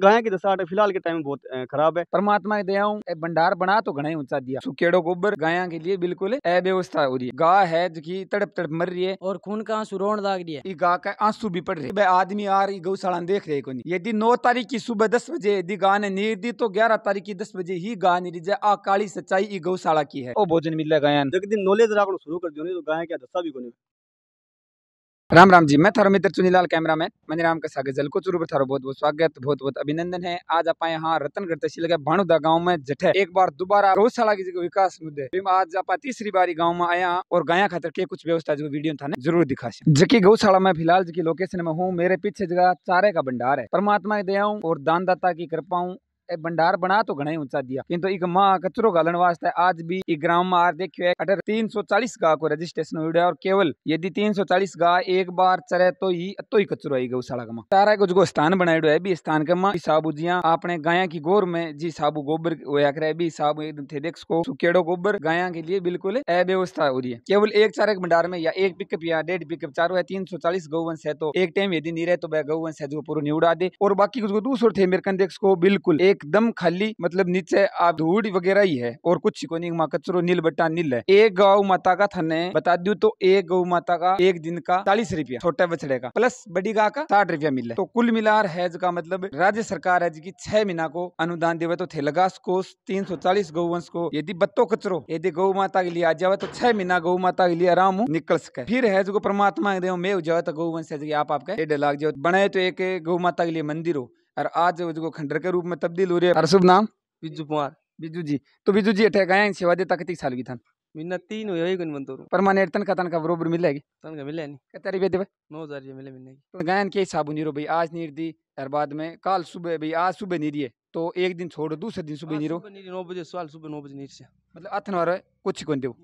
गाय की दशा फिलहाल के टाइम बहुत खराब है परमात्मा की दया भंडार बना तो घना ऊंचा दिया सुखेड़ो गोबर गाय के लिए बिल्कुल अव्यवस्था हो रही है गाय है जो की तड़प तड़प मर रही है और खून का आंसू रोन लाग रही है गाय का आंसू भी पड़ रही है आदमी आ रही गौशाला देख रहे को यदि नौ तारीख की सुबह दस बजे यदि गाय ने नीर दी तो ग्यारह तारीख की दस बजे ही गाय नीर जाए आ काली सच्चाई गौशाला की है और भोजन मिल रहा है नॉलेज रखना शुरू कर दिया तो गाय क्या दशा भी को राम राम जी मैं थारो मित्र चुनीलाल कैमरा मैन मनीराम का सागर जल को चुरू पर थारो बहुत बहुत स्वागत बहुत बहुत अभिनंदन है आज आप यहाँ रतनगढ़ तहसील के भाणुदा गांव में जठे एक बार दोबारा गौशाला की विकास मुद्दे आज आप तीसरी बारी गांव में आया और गाया खातर के कुछ व्यवस्था जो वीडियो था जरूर दिखा जबकि गौशाला में फिलहाल जी लोकेशन में हूँ मेरे पीछे जगह चारे का भंडार है परमात्मा की दयाऊँ और दानदाता की कृपाऊँ भंडार बना तो घना ही ऊंचा दिया किंतु एक माँ कचरो गालन वास्ते आज भी एक ग्राम मार देखियो है अठर तीन सौ चालीस गाय को रजिस्ट्रेशन हो और केवल यदि तीन सौ चालीस गाय एक बार चरे तो ही तो ही कचरो आई सड़क माँ तारा कुछ गो स्थान बनायो है भी स्थान के माँ साबू जिया आपने गाय की गोर में जी साबू गोबर होया करे भी साबू एकदम थे देख सको सुखेड़ो गोबर गाय के लिए बिल्कुल अव्यवस्था हो रही है केवल एक चारे भंडार में या एक पिकअप या डेढ़ पिकअप चारों है तीन सौ चालीस गौवंश है तो एक टाइम यदि नहीं रहे तो वह गौवंश है जो पूरा निउड़ा दे और बाकी कुछ दूसरे थे मेरे कन देख सको बिल्कुल एक एकदम खाली मतलब नीचे आप धूड़ वगैरह ही है और कुछ को नहीं माँ कचरो नील बट्टा नील है एक गौ माता का थाने बता दू तो एक गौ माता का एक दिन का चालीस रुपया छोटे बछड़े का प्लस बड़ी गाय का साठ रुपया मिले तो कुल मिलार हैज का मतलब राज्य सरकार है जिसकी छह महीना को अनुदान देवे तो थेलगास को तीन सौ चालीस गौवंश को यदि बत्तो कचरो यदि गौ माता के लिए आ जावे तो छह महीना गौ माता के लिए आराम निकल सके फिर हैज को परमात्मा देव में तो जाओ तो गौवंश आप डेढ़ लाख जाओ बनाए तो एक गौ माता के लिए मंदिर हो और आज जो खंडर के रूप में तब्दील हो रही है और शुभ नाम बिजू कुमार बिजू जी तो बिजू जी अठे गए सेवा देता कितनी साल की था मिन्ना तीन हो गई कोनी बनतो परमानेंट तनखा तनखा बरोबर मिलेगी तनखा मिले नहीं कितना रुपये देवे नौ हजार रुपये मिले मिलने की गायन के साबुन नीरो भाई आज नीर दी और बाद में कल सुबह भाई आज सुबह नीरी है तो एक दिन छोड़ो दूसरे दिन सुबह नीरो नौ बजे सवाल सुबह नौ बजे नीर से मतलब अथन कुछ कौन देव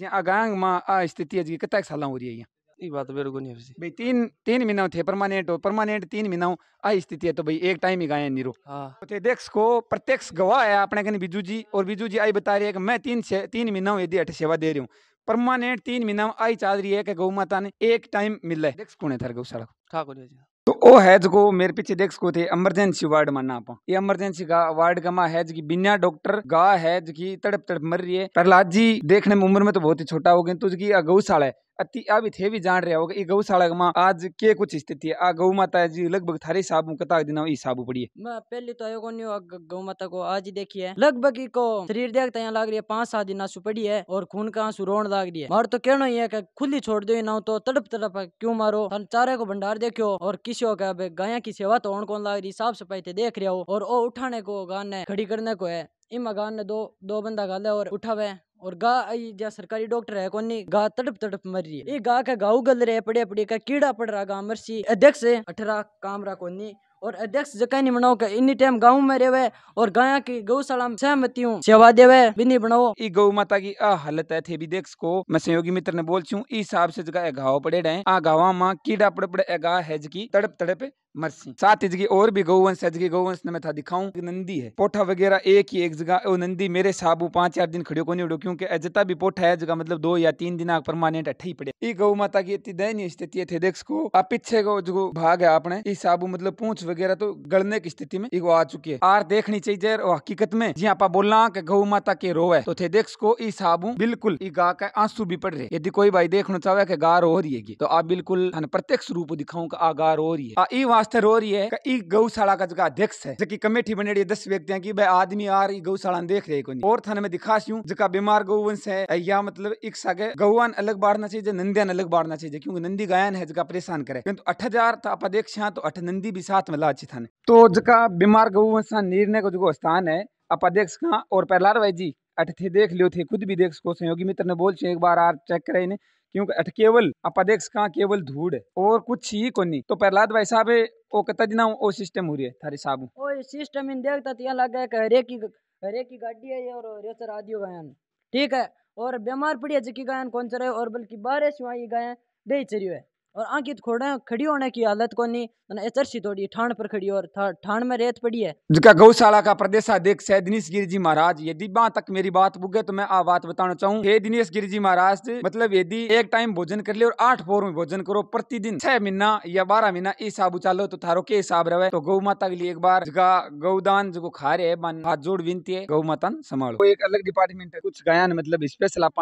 जी आ गांग माँ आ स्थिति है जी कितना साल हो रही है यहाँ ई बात मेरे को नहीं है भाई तीन तीन महीना थे परमानेंट हो परमानेंट तीन महीना आई स्थिति है तो भाई एक टाइम ही गाया नीरो हाँ तो देख को प्रत्यक्ष गवाह है अपने कहीं बीजू जी और बीजू जी आई बता रही है कि मैं तीन तीन महीना यदि हट सेवा दे रही हूँ परमानेंट तीन महीना आई चाह रही है कि गौ माता ने एक टाइम मिला है देख कौन है थारे गौशाला ठाकुर जी तो ओ हैज को मेरे पीछे देख सको थे इमरजेंसी वार्ड माना ना ये इमरजेंसी वार्ड का माँ हैज की बिना डॉक्टर गा हैज की तड़प तड़प मर रही है प्रहलाद जी देखने में उम्र में तो बहुत ही छोटा हो गए तो गौशाला है अति अभी भी थे भी जान रहा होगा ई गौशाला में आज के कुछ स्थिति है आ गौ माता जी लगभग थारे साबु कता दिन ई पड़ी है मैं पहले तो नहीं कोनी गौ माता को आज ही देखी है लगभग इको शरीर देखता यहाँ लाग रही है पांच सात दिन आंसू पड़ी है और खून का आंसू रोन लाग रही है और तो कहना ही है खुली छोड़ दो ना तो तड़प तड़प क्यों मारो हम चारे को भंडार देखो और किसी का अब गाय की सेवा तो कौन लाग रही साफ सफाई थे देख रहे हो और ओ उठाने को गान ने खड़ी करने को है इम गान ने दो दो बंदा गाले और उठावे और गा आई जा सरकारी डॉक्टर है कोनी गा तड़प तड़प मर रही है ये गा का गाऊ गल रहे पड़े पड़े का कीड़ा पड़ रहा गा मरसी अध्यक्ष है अठरा कामरा कोनी और अध्यक्ष जगह नहीं बनाओ का इन टाइम गाँव में रेवे और गाया की गौशाला में सहमति हूँ सेवा देवे भी नहीं बनाओ ई गौ माता की आ हालत है थे भी देख सको मैं सहयोगी मित्र ने बोल छू इस हिसाब से जगह गाँव पड़े रहे आ गाँव माँ कीड़ा पड़े पड़े गा है जकी तड़प तड़प मरसी साथ ही जगह और भी गौवंश है जगह गौवंश ने मैं था दिखाऊं नंदी है पोठा वगैरह एक ही एक जगह वो नंदी मेरे साबू पांच चार दिन को नहीं उड़ो क्योंकि अजता भी पोठा है जगह मतलब दो या तीन दिन परमानेंट अठे ही पड़े ये गौ माता की इतनी दयनीय स्थिति थे देख सको आप पीछे को जो भाग है अपने ये साबू मतलब पूछ वगैरह तो गड़ने की स्थिति में वो आ चुकी है आर देखनी चाहिए और हकीकत में जी आप बोलना की गौ माता के रो है तो थे देख सको ये साबू बिल्कुल ये गा का आंसू भी पड़ रहे यदि कोई भाई देखना चाहे की गा रो तो रही है तो आप बिल्कुल प्रत्यक्ष रूप दिखाऊ का आ गा रो रही है मास्टर हो रही है ई गौशाला का जगह अध्यक्ष है जबकि कमेटी बने दस व्यक्ति की भाई आदमी आ रही गौशाला देख रहे कोनी और थाना में दिखा सू जगह बीमार गौवंश है या मतलब एक सागे गौवान अलग बाढ़ना चाहिए नंदियान अलग बाढ़ना चाहिए क्योंकि नंदी गायन है जगह परेशान करे किंतु अठ हजार था आप देख तो अठ नंदी भी साथ में लाची थाने तो जगह बीमार गौवंश निर्णय को जो स्थान है आप देख सका और पहला भाई जी अठ थे देख लियो थे खुद भी देख सको सहयोगी मित्र ने बोल चे एक बार आप चेक करे इन्हें क्योंकि अठ केवल अपदेक्ष का केवल धूड़ है और कुछ ही कोनी तो प्रहलाद भाई साहब ओ कता जना ओ सिस्टम हो रही है थारी साहब ओ सिस्टम इन देखता तो यहाँ लगे हरे की हरे की गाड़ी है और हरे से आदियो गायन ठीक है और बीमार पड़ी है जिकी गायन कौन चरे और बल्कि बारिश हुआ गायन बेच रही है और आंखें खोड़े खड़ी होने की हालत को नहीं तो चर्ची थोड़ी ठाण पर खड़ी और ठाण में रेत पड़ी है जिसका गौशाला का प्रदेशाध्यक्ष है दिनेश गिरी जी महाराज यदि वहाँ तक मेरी बात बुगे तो मैं आ बात बताना चाहूँ हे दिनेश गिरी जी महाराज मतलब यदि एक टाइम भोजन कर लिया और आठ फोर में भोजन करो प्रतिदिन छह महीना या बारह महीना इस साबू चालो तो थारो के हिसाब रहे तो गौ माता के लिए एक बार गौदान जो खा रहे हैं हाथ जोड़ विनती है गौ माता संभालो एक अलग डिपार्टमेंट है कुछ गायन मतलब स्पेशल आप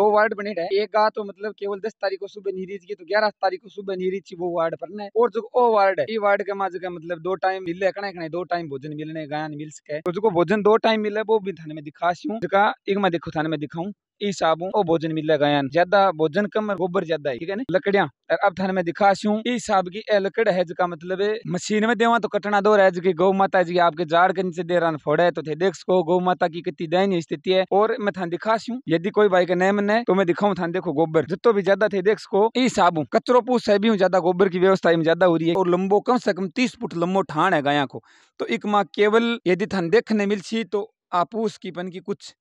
दो वार्ड बने एक गा तो मतलब केवल दस तारीख को सुबह नीरीज की तो ग्यारह तारीख को सुबह नीरी ची वो वार्ड पर ने और जो ओ वार्ड है वार्ड के माज मतलब दो टाइम मिले कने कने दो टाइम भोजन मिलने गायन मिल सके तो जो भोजन दो टाइम मिले वो भी थाने में दिखा सी एक मैं देखो थाने में दिखाऊँ ई साबुन ओ भोजन मिले गया ज्यादा भोजन कम गोबर ज्यादा है ठीक है ना लकड़िया अब थाने मैं दिखा सू ई की ए लकड़ है जिसका मतलब मशीन में देवा तो कटना दो रहा है जिसकी गौ माता जी आपके जाड़ के नीचे दे रहा फोड़े तो थे देख सको गौ माता की कितनी दयनीय स्थिति है और मैं थाना दिखा सू यदि कोई भाई का मन है तो मैं दिखाऊँ था देखो गोबर जितो भी ज्यादा थे देख सको ई साबु कचरो पूछ है ज्यादा गोबर की व्यवस्था में ज्यादा हो रही है और लंबो कम से कम तीस फुट लंबो ठाण है गाया को तो एक माँ केवल यदि थान देखने मिल सी तो आपूस की पन की कुछ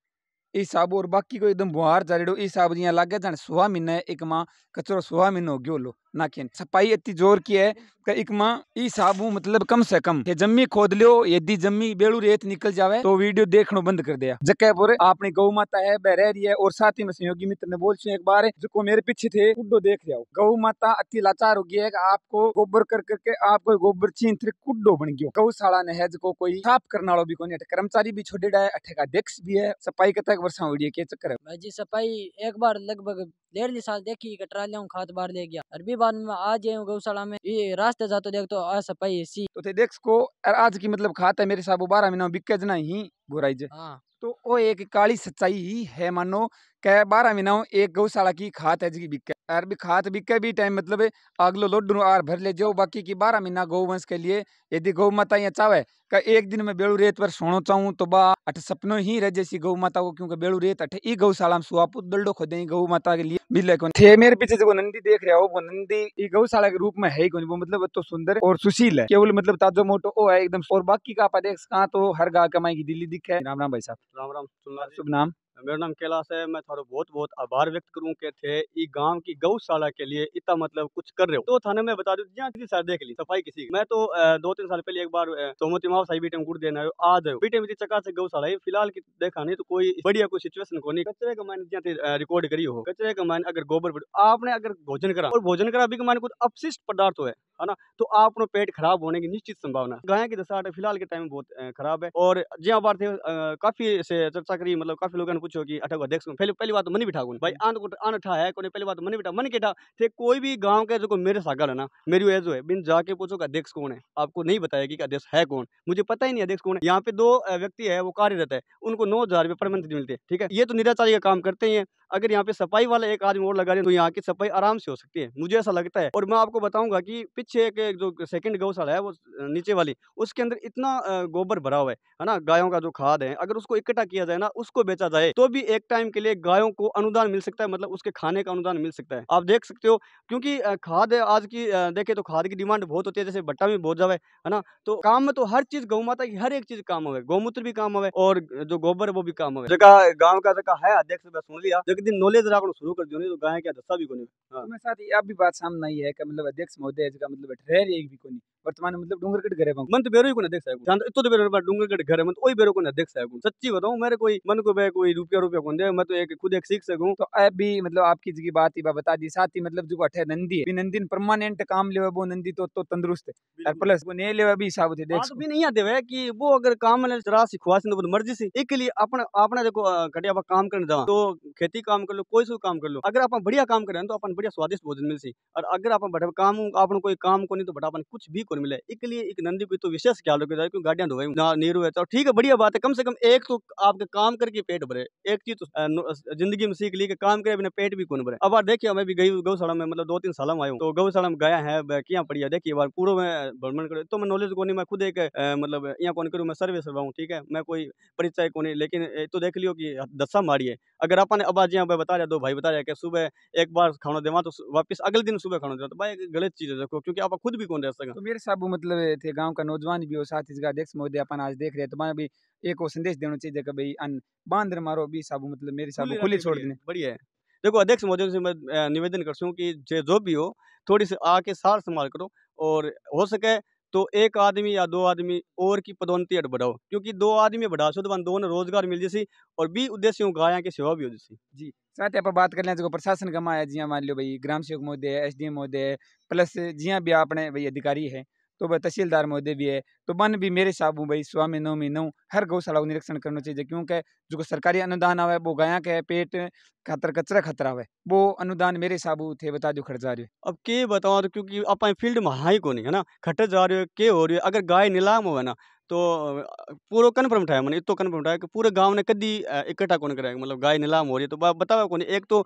ਇਹ ਸਭ ਹੋਰ ਬਾਕੀ ਕੋਈ ਦੰਬਵਾਰ ਜੜੋ ਇਹ ਸਾਬ ਜੀਆਂ ਲੱਗ ਜਾਣ ਸੁਹਾ ਮਹੀਨਾ ਇੱਕ ਮਾਂ ਕਚਰੋ ਸੁਹਾ ਗਿਓ ਲੋ ना कि सफाई अति जोर की है एक माँ ई साबू मतलब कम से कम ये जम्मी खोद लियो यदि जम्मी बेड़ू रेत निकल जावे तो वीडियो देखना बंद कर दिया जगह अपनी गौ माता है बह रह रही है और साथ ही में सहयोगी मित्र ने बोल एक बार जो मेरे पीछे थे कुडो देख लिया गौ माता अति लाचार हो गई है आपको गोबर कर करके आपको गोबर चीन थे कुडो बन गयो गौशाला ने है जो कोई साफ करने वालों भी कोई कर्मचारी भी छोड़ेड़ा अठे का अध्यक्ष भी है सफाई कतक वर्षा हो रही है के चक्कर है भाई जी सफाई एक बार लगभग लेर साल देखी कि ट्रालियों खाद बार ले गया अरबी बार में आज ये गौशाला में ये रास्ते जाते तो देख तो आ सपाई ऐसी तो थे देख को आज की मतलब खात है मेरे साहब बारह महीना बिकज ना ही बुराई जे हाँ। तो वो एक काली सच्चाई ही है मानो कै बारह महीना एक गौशाला की खाद है जी बिक और भी खाद बिके भी टाइम मतलब अगलो लोडू आर भर ले जाओ बाकी की बारह महीना गौ वंश के लिए यदि गौ माता यहाँ चावे का एक दिन में बेड़ू रेत पर सोनो चाहूँ तो बा अठ सपनो ही रह जैसी गौ माता को क्योंकि बेड़ू रेत अठे ई गौशाला में सुहापुत दल्डो खोदे गौ माता के लिए मिले कौन थे मेरे पीछे जो नंदी देख रहे हो वो नंदी ई गौशाला के रूप में है कौन वो मतलब तो सुंदर और सुशील है केवल मतलब ताजो मोटो ओ है एकदम और बाकी का आप देख कहा तो हर गाँव कमाई की दिल्ली दिखे राम राम भाई साहब राम राम शुभ नाम मेरा नाम कैलाश है मैं थोड़ा बहुत बहुत आभार व्यक्त करूँ के थे ये गांव की गौशाला के लिए इतना मतलब कुछ कर रहे हो तो थाने में बता दू जी सर देख ली सफाई किसी मैं तो दो तीन साल पहले एक बार सोमती माओ साई बीटेम गुड़ देना आज बीटेम इतनी चका से गौशाला फिलहाल की देखा नहीं तो कोई बढ़िया कोई सिचुएशन को नहीं कचरे का मैंने जहाँ रिकॉर्ड करी हो कचरे का मैंने अगर गोबर आपने अगर भोजन करा और भोजन करा भी मैंने कुछ अपशिष्ट पदार्थ है है ना तो आपको पेट खराब होने की निश्चित संभावना गाय की दशा फिलहाल के टाइम बहुत खराब है और जी बार थे काफी से चर्चा करी मतलब काफी लोगों ने पूछो कि अठा को देख सकूं पहली पहली बात तो बिठा कौन भाई आन को आन अठा है कोने पहली बात तो बिठा मन केठा थे कोई भी गांव के जो मेरे सागर है ना मेरी एज है बिन जाके पूछो का अध्यक्ष कौन है आपको नहीं बताया कि अध्यक्ष है कौन मुझे पता ही नहीं अध्यक्ष कौन है यहाँ पे दो व्यक्ति है वो कार्यरत है उनको नौ हजार रुपये पर मंथ मिलते हैं ठीक है ये तो निराचारी का काम करते हैं अगर यहाँ पे सफाई वाला एक आदमी और लगा रहे तो यहाँ की सफाई आराम से हो सकती है मुझे ऐसा लगता है और मैं आपको बताऊंगा कि पीछे एक जो सेकंड गौशाला है वो नीचे वाली उसके अंदर इतना गोबर भरा हुआ है ना गायों का जो खाद है अगर उसको इकट्ठा किया जाए ना उसको बेचा जाए तो भी एक टाइम के लिए गायों को अनुदान मिल सकता है मतलब उसके खाने का अनुदान मिल सकता है आप देख सकते हो क्योंकि खाद आज की देखे तो खाद की डिमांड बहुत होती है जैसे भट्टा में बहुत ज्यादा है ना तो काम में तो हर चीज गौ माता की हर एक चीज काम हो गौमूत्र भी काम हो और जो गोबर वो भी काम हो जगह गाँव का जगह है देख सकते सुन लिया दिन नॉलेज रखना शुरू कर दियो नहीं तो गाय क्या दस्सा भी कोनी हां तो मैं साथ ये आप भी बात सामने आई है कि मतलब अध्यक्ष महोदय जी का मतलब ठहर एक भी कोनी वर्तमान मतलब डूंगरगढ़ घर है मन तो बेरो को ना देख सकूं इतो तो बेरो पर डूंगरगढ़ घर है मन तो ओई बेरो को ना देख सकूं सच्ची बताऊं मेरे कोई मन को बे कोई रुपया रुपया को दे मैं तो एक खुद एक सीख सकूं तो अब भी मतलब आपकी जी बात ही बता दी साथ ही मतलब जो अठे नंदी है नंदी परमानेंट काम लेवे वो नंदी तो तो तंदुरुस्त है प्लस वो नहीं लेवे भी हिसाब थे देख हाँ, तो भी नहीं आते वे कि वो अगर काम ने जरा सी खुआ तो मर्जी से एक लिए अपना अपना देखो घटिया काम करने जावा तो खेती काम कर लो कोई सो काम कर लो अगर आप बढ़िया काम करें तो अपन बढ़िया स्वादिष्ट भोजन मिल सी और अगर आप बड़ा काम आपन कोई काम को नहीं तो बड़ा अपन कुछ भी को मिले इसलिए एक नंदी को तो विशेष ख्याल रखा जाए क्योंकि गाड़ियां धोए ना नीर हुए तो ठीक है बढ़िया बात है कम से कम एक तो आपके काम करके पेट भरे एक चीज तो जिंदगी में सीख ली के काम करे अपने पेट भी कौन भरे अब बार देखिए मैं भी गई गौशाला में मतलब दो तीन साल में आयु तो गौशाला में गया है क्या पड़ी देखिए बार पूरा मैं भ्रमण करे तो मैं नॉलेज को नहीं मैं खुद एक मतलब यहाँ कौन करूँ मैं सर्वे सरवाऊँ ठीक है मैं कोई परिचय को नहीं लेकिन तो देख लियो कि दसा मारी है अगर आपने अब आज यहाँ बता दो भाई बता रहे कि सुबह एक बार खाना देवा तो वापस अगले दिन सुबह खाना देवा तो भाई गलत चीज है देखो क्योंकि आप खुद भी कौन रह सकते तो मेरे सब मतलब थे गांव का नौजवान भी हो साथ इसका अध्यक्ष महोदय अपन आज देख रहे हैं तो मैं भी एक और संदेश देना चाहिए कि भाई अन बांधर मारो भी साबू मतलब मेरे साबू खुली छोड़ देने बढ़िया है देखो अध्यक्ष महोदय से मैं निवेदन कर सूँ कि जो भी हो थोड़ी सी आके सार संभाल करो और हो सके तो एक आदमी या दो आदमी और की पदोन्नति अट बढ़ाओ क्योंकि दो आदमी बढ़ा सो तो दोनों रोजगार मिल जैसी और भी उद्देश्य गाया की सेवा भी हो जैसी जी साथ आप बात कर लें जो प्रशासन का है जिया मान लो भाई ग्राम सेवक महोदय एस डी एम महोदय प्लस जिया भी अपने भाई अधिकारी है तो वह तहसीलदार મહોદય भी है तो मन भी मेरे साबू भाई स्वामी नवमी नौ हर गौशाला को निरीक्षण करना चाहिए क्योंकि जो सरकारी अनुदान आवे वो गाया के पेट खतर कचरा खतरा आवे वो अनुदान मेरे हिसाब थे बता दो खट जा रही अब के बताओ क्योंकि अपने फील्ड में हाई को नहीं है ना खटे जा रहे हो के हो रही है अगर गाय नीलाम हो ना तो पूरा कन्फर्म था मैंने इतना कन्फर्म ठाया कि पूरे गांव ने कदी इकट्ठा कौन कराया मतलब गाय नीलाम हो रही है तो बतावा कौन एक तो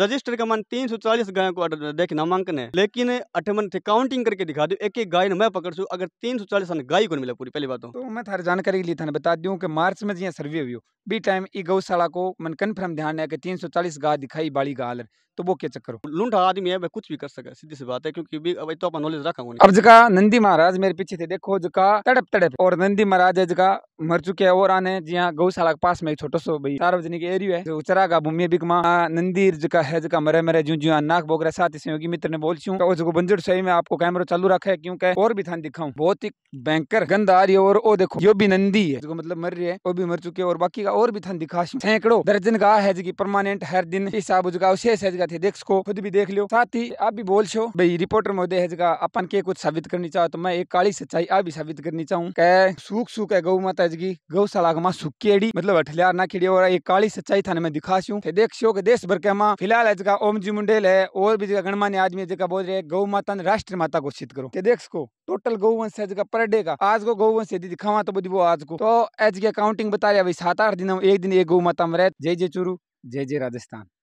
रजिस्टर का मान तीन सौ चालीस गाय को देख नामांकन है लेकिन अठे मन थे काउंटिंग करके दिखा दू एक एक गाय ने मैं पकड़ सू अगर तीन सौ चालीस गाय को मिला पूरी पहली बात तो, तो मैं थारे जानकारी ली लिए थाने बता दू कि मार्च में जी सर्वे हुई बी टाइम ई गौशाला को मन कन्फर्म ध्यान है कि तीन सौ चालीस गाय दिखाई बाड़ी गाल तो वो क्या चक्कर हो आदमी है कुछ भी कर सके सीधी सी बात है क्योंकि अब तो अपना नॉलेज रखा अब जगह नंदी महाराज मेरे पीछे थे देखो जगह तड़प तड़प और नंदी महाराज का मर चुके और आने जिया हाँ, गौशाला के पास में एक छोटो सो भाई सार्वजनिक एरियो है जो तो चरागा भूमि बिक मा नंदी का है जो मरे मरे जू जू नाक बोकर साथ योगी मित्र ने बोल चुका और जो बंजर सही में आपको कैमरा चालू रखा है क्योंकि और भी थान दिखाऊ बहुत ही भयंकर गंदा आ रही है और देखो यो भी नंदी है जो मतलब मर रही है वो भी मर चुके और बाकी का और भी थान दिखा सैकड़ो दर्जन का है जी परमानेंट हर दिन हिसाब जगह अवशेष है जगह थे देख सको खुद भी देख लियो साथ ही आप भी बोल छो भाई रिपोर्टर महोदय है जगह अपन के कुछ साबित करनी चाहो तो मैं एक काली सच्चाई आप भी साबित करनी चाहूँ है सुख सुख है गौ माता जी गौशाला के माँ सुखेड़ी मतलब अठलियार नाखेड़ी और एक काली सच्चाई थाने में दिखा सू देख सो के देश भर के माँ फिलहाल है जगह ओम जी मुंडेल है और भी जगह गणमान्य आदमी जगह बोल रहे गौ माता ने राष्ट्र माता घोषित करो ते देख सको टोटल वंश है जगह पर डे का आज को गौवंश यदि दिखावा तो बुद्धि वो आज को तो एज के अकाउंटिंग बता रहे अभी सात आठ दिन एक दिन एक गौ माता में रह जय जय चुरु जय जय राजस्थान